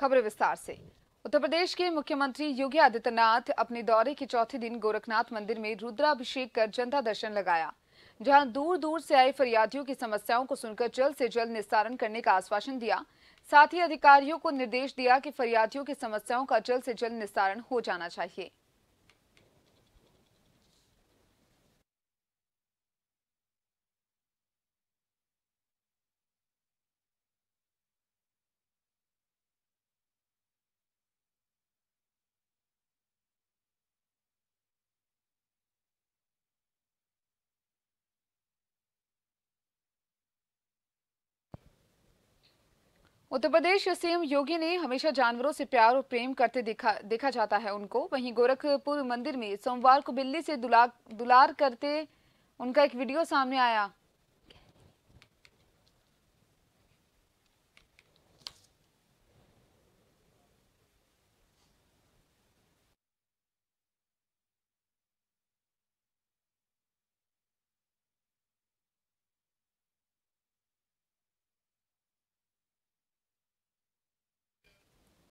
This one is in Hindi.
खबर विस्तार से उत्तर प्रदेश के मुख्यमंत्री योगी आदित्यनाथ अपने दौरे के चौथे दिन गोरखनाथ मंदिर में रुद्राभिषेक कर जनता दर्शन लगाया जहां दूर दूर से आए फरियादियों की समस्याओं को सुनकर जल्द से जल्द निस्तारण करने का आश्वासन दिया साथ ही अधिकारियों को निर्देश दिया कि फरियादियों की समस्याओं का जल्द से जल्द निस्तारण हो जाना चाहिए उत्तर प्रदेश सीएम योगी ने हमेशा जानवरों से प्यार और प्रेम करते देखा देखा जाता है उनको वहीं गोरखपुर मंदिर में सोमवार को बिल्ली से दुला दुलार करते उनका एक वीडियो सामने आया